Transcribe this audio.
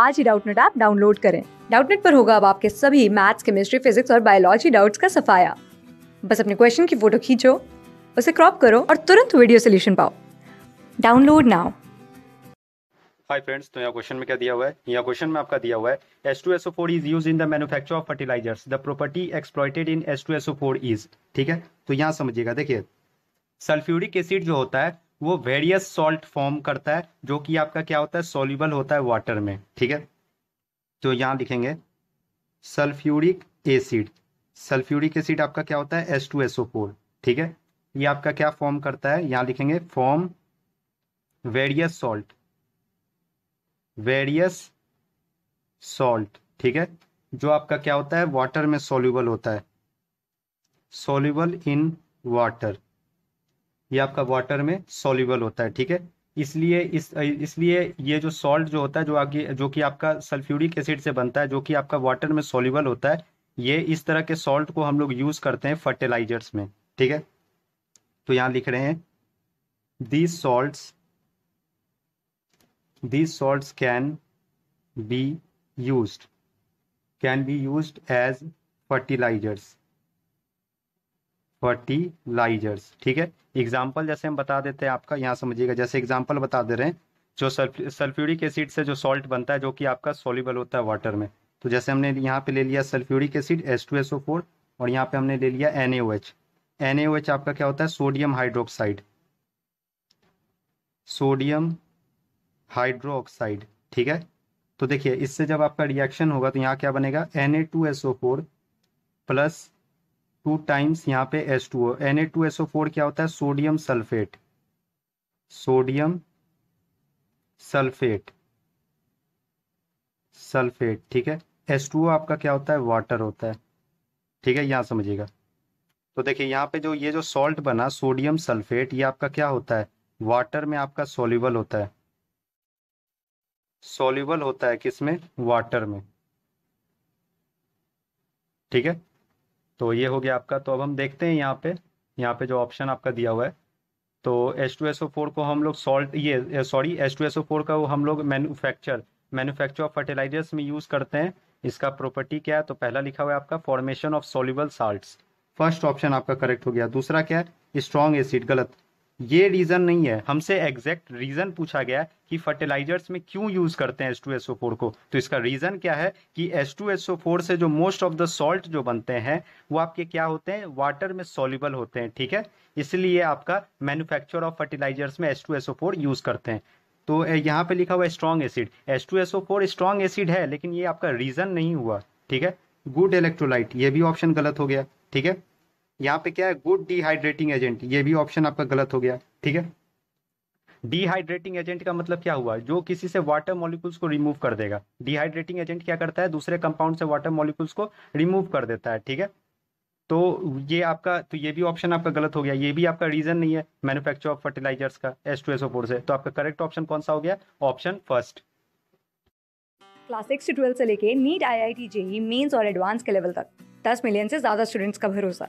आज ही Doubtnut app download करें डाउटनेट पर होगा अब आपके सभी मैथ्स केमिस्ट्री फिजिक्स और बायोलॉजी डाउट्स का सफाया बस अपने क्वेश्चन की फोटो खींचो उसे क्रॉप करो और तुरंत वीडियो सोल्यूशन पाओ डाउनलोड नाउ हाय फ्रेंड्स तो यहाँ क्वेश्चन में क्या दिया हुआ है यहाँ क्वेश्चन में आपका दिया हुआ है S two SO four is use in the manufacture of fertilizers the property exploited in S two SO four is ठीक है तो यहाँ समझिएगा देखिए सल्फ्यूरिक एसिड जो होता है वो वेरियस सॉल्ट फॉर्म करता है जो कि आपका क्या होता है सोल्यूबल होता है वाटर में ठीक है तो यहां लिखेंगे सल्फ्यूरिक एसिड सल्फ्यूरिक एसिड आपका क्या होता है एस टू ठीक है ये आपका क्या फॉर्म करता है यहां लिखेंगे form various salt various salt ठीक है जो आपका क्या होता है वाटर में सोल्यूबल होता है सोल्यूबल इन वाटर ये आपका वाटर में सोल्यूबल होता है ठीक है इसलिए इस इसलिए ये जो सॉल्ट जो होता है जो आगे जो कि आपका सल्फ्यूरिक एसिड से बनता है जो कि आपका वाटर में सोल्यूबल होता है ये इस तरह के सॉल्ट को हम लोग यूज करते हैं फर्टिलाइजर्स में ठीक है तो यहां लिख रहे हैं these salt these salt can be use can be use as fertilizers fertilizers ठीक है एग्जाम्पल जैसे हम बता देते हैं आपका यहाँ समझिएगा जैसे एग्जाम्पल बता दे रहे हैं जो सल्फ्यूरिक एसिड से जो सॉल्ट बनता है जो कि आपका सोलिबल होता है वाटर में तो जैसे हमने यहाँ पे ले लिया sulphuric acid S two S O four और यहाँ पे हमने ले लिया N A O H N A O H आपका क्या होता है सोडियम हाइड्रोक्साइड सोडियम हाइड्रोक्साइड ठीक है तो देखिए इससे जब आपका रिएक्शन होगा तो यहाँ क्या बनेगा N A two S O four plus two times यहाँ पे S two O N A two S O four क्या होता है sodium sulphate sodium sulphate sulphate ठीक है एस टू ओ आपका क्या होता है वाटर होता है ठीक है यहाँ समझिएगा तो देखिए यहाँ पे जो ये जो सॉल्ट बना सोडियम सल्फेट ये आपका क्या होता है वाटर में आपका सोल्यूबल होता है सोल्यूबल होता है किसमें वाटर में ठीक है तो ये हो गया आपका तो अब हम देखते हैं यहाँ पे यहाँ पे जो ऑप्शन आपका दिया हुआ है तो टू एस ओ फोर को हम लोग सॉल्ट ये sorry two S O four का वो हम लोग मैन्युफैक्चर मैन्युफैक्चर ऑफ फर्टिलाइजर्स में यूज़ करते हैं इसका प्रॉपर्टी क्या है तो पहला लिखा हुआ है आपका formation of soluble salt first option आपका करेक्ट हो गया दूसरा क्या है स्ट्रॉन्ग एसिड गलत ये रीजन नहीं है हमसे एग्जैक्ट रीजन पूछा गया कि फर्टिलाइजर्स में क्यों यूज करते हैं H2SO4 को तो इसका रीजन क्या है कि H2SO4 से जो मोस्ट ऑफ द सॉल्ट जो बनते हैं वो आपके क्या होते हैं वाटर में सोल्यूबल होते हैं ठीक है इसलिए आपका मैन्युफैक्चर ऑफ फर्टिलाइजर्स में H2SO4 यूज करते हैं तो यहाँ पे लिखा हुआ है strong acid H2SO4 strong acid है लेकिन ये आपका रीजन नहीं हुआ ठीक है गुड इलेक्ट्रोलाइट ये भी ऑप्शन गलत हो गया ठीक है यहाँ पे क्या है गुड डिहाइड्रेटिंग एजेंट ये भी ऑप्शन आपका गलत हो गया ठीक है डिहाइड्रेटिंग एजेंट का मतलब क्या हुआ जो किसी से वाटर मॉलिक्यूल्स को रिमूव कर देगा डिहाइड्रेटिंग एजेंट क्या करता है दूसरे कंपाउंड से वाटर मॉलिक्यूल्स को रिमूव कर देता है ठीक है तो ये आपका तो ये भी ऑप्शन आपका गलत हो गया ये भी आपका रीजन नहीं है मैन्युफैक्चर ऑफ फर्टिलाइजर्स का S two S O four से तो आपका करेक्ट ऑप्शन कौन सा हो गया ऑप्शन फर्स्ट क्लास सिक्स से ट्वेल्थ से लेके NEET I I T JEE Mains और एडवांस के लेवल तक दस मिलियन से ज्यादा स्टूडेंट्स का भरोसा